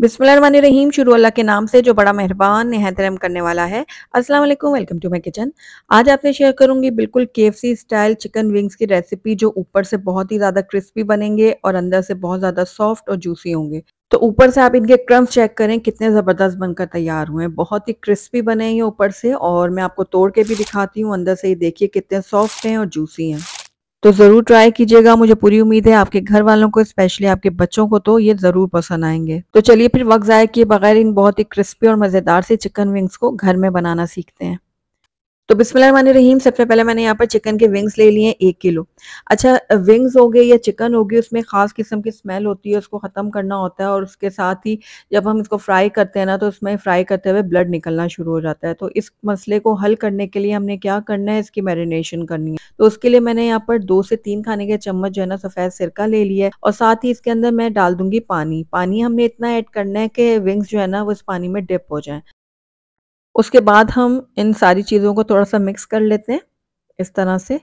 बिस्मिल्लाहिर्रहमानिर्रहीम शुरू अल्लाह के नाम से जो बड़ा मेहरबान नहायत रहम करने वाला है अस्सलाम वालेकुम वेलकम टू माय किचन आज आपने शेयर करूंगी बिल्कुल केएफसी स्टाइल चिकन विंग्स की रेसिपी जो ऊपर से बहुत ही ज़्यादा क्रिस्पी बनेंगे और अंदर से बहुत ज़्यादा सॉफ्ट और जूसी होंगे तो ऊपर से आप इनके क्रम्स चेक करें कितने ज़बरदस्त बनकर तैयार हुए हैं बहुत ही क्रिस्पी बने हैं ऊपर से और मैं आपको तोड़ के भी दिखाती हूँ अंदर से ये देखिए कितने सॉफ्ट हैं और जूसी हैं तो ज़रूर ट्राई कीजिएगा मुझे पूरी उम्मीद है आपके घर वालों को स्पेशली आपके बच्चों को तो ये ज़रूर पसंद आएंगे तो चलिए फिर वक्त जाए कि बगैर इन बहुत ही क्रिस्पी और मज़ेदार से चिकन विंग्स को घर में बनाना सीखते हैं तो बिस्मिल्लाह रहीम सबसे पहले मैंने यहाँ पर चिकन के विंग्स ले लिए एक किलो अच्छा विंग्स हो गए या चिकन हो गई उसमें ख़ास किस्म की स्मेल होती है उसको ख़त्म करना होता है और उसके साथ ही जब हम इसको फ्राई करते हैं ना तो उसमें फ्राई करते हुए ब्लड निकलना शुरू हो जाता है तो इस मसले को हल करने के लिए हमने क्या करना है इसकी मैरिनेशन करनी है तो उसके लिए मैंने यहाँ पर दो से तीन खाने के चम्मच जो है ना सफ़ेद सिरका ले लिया है और साथ ही इसके अंदर मैं डाल दूंगी पानी पानी हमने इतना ऐड करना है कि विंग्स जो है ना वो इस पानी में डिप हो जाए उसके बाद हम इन सारी चीज़ों को थोड़ा सा मिक्स कर लेते हैं इस तरह से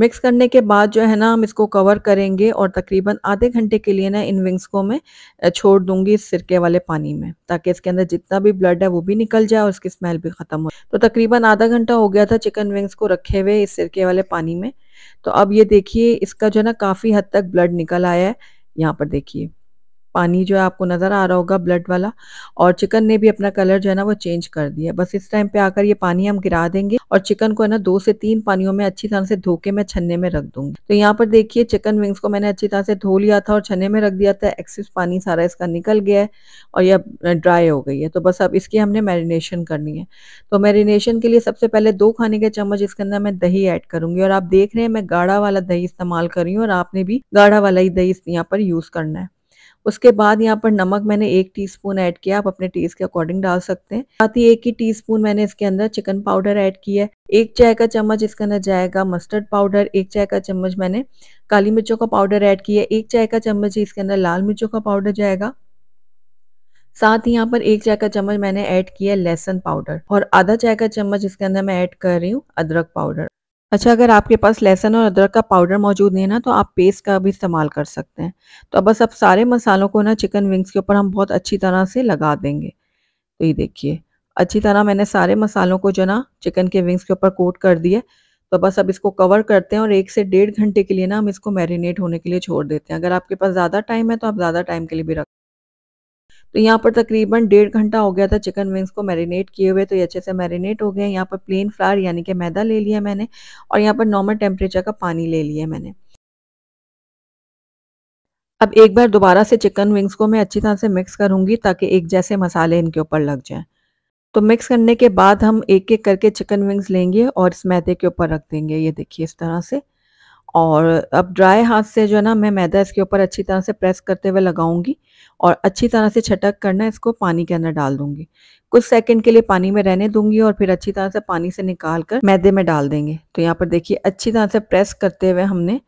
मिक्स करने के बाद जो है ना हम इसको कवर करेंगे और तकरीबन आधे घंटे के लिए ना इन विंग्स को मैं छोड़ दूंगी इस सिरके वाले पानी में ताकि इसके अंदर जितना भी ब्लड है वो भी निकल जाए और इसकी स्मेल भी ख़त्म हो तो तकरीबन आधा घंटा हो गया था चिकन विंग्स को रखे हुए इस सिरके वाले पानी में तो अब ये देखिए इसका जो है ना काफ़ी हद तक ब्लड निकल आया है यहाँ पर देखिए पानी जो है आपको नज़र आ रहा होगा ब्लड वाला और चिकन ने भी अपना कलर जो है ना वो चेंज कर दिया बस इस टाइम पे आकर ये पानी हम गिरा देंगे और चिकन को है ना दो से तीन पानियों में अच्छी तरह से धोके मैं छन्ने में रख दूंगी तो यहाँ पर देखिए चिकन विंग्स को मैंने अच्छी तरह से धो लिया था और छन्ने में रख दिया था एक्सेस पानी सारा इसका निकल गया है और यह ड्राई हो गई है तो बस अब इसकी हमने मैरिनेशन करनी है तो मैरिनेशन के लिए सबसे पहले दो खाने के चम्मच इसके अंदर मैं दही ऐड करूंगी और आप देख रहे हैं मैं गाढ़ा वाला दही इस्तेमाल कर रही हूँ और आपने भी गाढ़ा वाला ही दही यहाँ पर यूज करना है उसके बाद यहाँ पर नमक मैंने एक टीस्पून ऐड किया आप अपने टेस्ट के अकॉर्डिंग डाल सकते हैं साथ ही एक ही टीस्पून मैंने इसके अंदर चिकन पाउडर ऐड किया है एक चाय का चम्मच इसके अंदर जाएगा मस्टर्ड पाउडर एक चाय का चम्मच मैंने काली मिर्चों का पाउडर ऐड किया है एक चाय का चम्मच इसके अंदर लाल मिर्चों का पाउडर जाएगा साथ ही यहाँ पर एक चाय का चम्मच मैंने ऐड किया है लहसन पाउडर और आधा चाय का चम्मच इसके अंदर मैं ऐड कर रही हूँ अदरक पाउडर अच्छा अगर आपके पास लहसन और अदरक का पाउडर मौजूद नहीं है ना तो आप पेस्ट का भी इस्तेमाल कर सकते हैं तो अब बस अब सारे मसालों को ना चिकन विंग्स के ऊपर हम बहुत अच्छी तरह से लगा देंगे तो ये देखिए अच्छी तरह मैंने सारे मसालों को जो ना चिकन के विंग्स के ऊपर कोट कर दिया तो बस अब इसको कवर करते हैं और एक से डेढ़ घंटे के लिए ना हम इसको मैरिनेट होने के लिए छोड़ देते हैं अगर आपके पास ज़्यादा टाइम है तो आप ज़्यादा टाइम के लिए भी रख तो यहाँ पर तकरीबन डेढ़ घंटा हो गया था चिकन विंग्स को मैरिनेट किए हुए तो ये अच्छे से मैरिनेट हो गए यहाँ पर प्लेन फ्लावर यानी कि मैदा ले लिया मैंने और यहाँ पर नॉर्मल टेम्परेचर का पानी ले लिया मैंने अब एक बार दोबारा से चिकन विंग्स को मैं अच्छी तरह से मिक्स करूंगी ताकि एक जैसे मसाले इनके ऊपर लग जाए तो मिक्स करने के बाद हम एक एक करके चिकन विंग्स लेंगे और इस मैदे के ऊपर रख देंगे ये देखिए इस तरह से और अब ड्राई हाथ से जो है ना मैं मैदा इसके ऊपर अच्छी तरह से प्रेस करते हुए लगाऊंगी और अच्छी तरह से छटक करना इसको पानी के अंदर डाल दूंगी कुछ सेकंड के लिए पानी में रहने दूंगी और फिर अच्छी तरह से पानी से निकाल कर मैदे में डाल देंगे तो यहाँ पर देखिए अच्छी तरह से प्रेस करते हुए हमने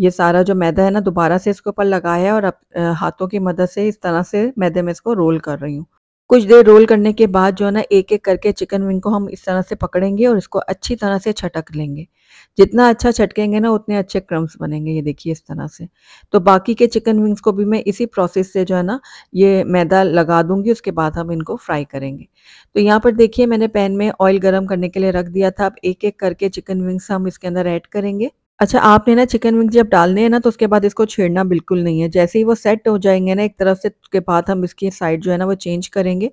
ये सारा जो मैदा है ना दोबारा से इसके ऊपर लगाया और अब हाथों की मदद से इस तरह से मैदे में इसको रोल कर रही हूँ कुछ देर रोल करने के बाद जो है ना एक एक करके चिकन विंग को हम इस तरह से पकड़ेंगे और इसको अच्छी तरह से छटक लेंगे जितना अच्छा छटकेंगे ना उतने अच्छे क्रम्स बनेंगे ये देखिए इस तरह से तो बाकी के चिकन विंग्स को भी मैं इसी प्रोसेस से जो है ना ये मैदा लगा दूंगी उसके बाद हम इनको फ्राई करेंगे तो यहाँ पर देखिए मैंने पैन में ऑयल गर्म करने के लिए रख दिया था अब एक एक करके चिकन विंग्स हम इसके अंदर ऐड करेंगे अच्छा आपने ना चिकन विंग जब डालने हैं ना तो उसके बाद इसको छेड़ना बिल्कुल नहीं है जैसे ही वो सेट हो जाएंगे ना एक तरफ से उसके बाद हम इसकी साइड जो है ना वो चेंज करेंगे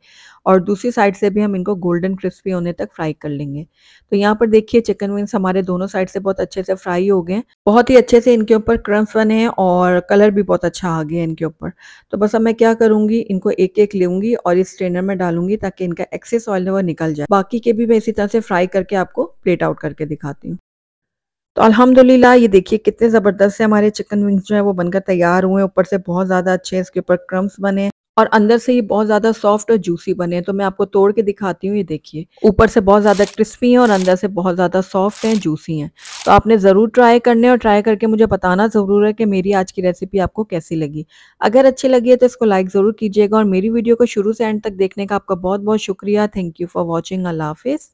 और दूसरी साइड से भी हम इनको गोल्डन क्रिस्पी होने तक फ्राई कर लेंगे तो यहाँ पर देखिए चिकन विंग्स हमारे दोनों साइड से बहुत अच्छे से फ्राई हो गए हैं बहुत ही अच्छे से इनके ऊपर क्रम्स बने हैं और कलर भी बहुत अच्छा आ गया है इनके ऊपर तो बस अब मैं क्या करूँगी इनको एक एक लूँगी और इस ट्रेनर में डालूंगी ताकि इनका एक्सेस ऑयल वो निकल जाए बाकी के भी मैं इसी तरह से फ्राई करके आपको प्लेट आउट करके दिखाती हूँ तो अल्हम्दुलिल्लाह ये देखिए कितने ज़बरदस्त से हमारे चिकन विंग्स जो है वो बनकर तैयार हुए हैं ऊपर से बहुत ज़्यादा अच्छे इसके ऊपर क्रम्स बने और अंदर से ये बहुत ज़्यादा सॉफ्ट और जूसी बने हैं तो मैं आपको तोड़ के दिखाती हूँ ये देखिए ऊपर से बहुत ज़्यादा क्रिस्पी हैं और अंदर से बहुत ज़्यादा सॉफ्ट हैं जूसी हैं तो आपने ज़रूर ट्राई करने और ट्राई करके मुझे बताना ज़रूर है कि मेरी आज की रेसिपी आपको कैसी लगी अगर अच्छी लगी है तो इसको लाइक ज़रूर कीजिएगा और मेरी वीडियो को शुरू से एंड तक देखने का आपका बहुत बहुत शुक्रिया थैंक यू फॉर वॉचिंग अल्लाह हाफिज़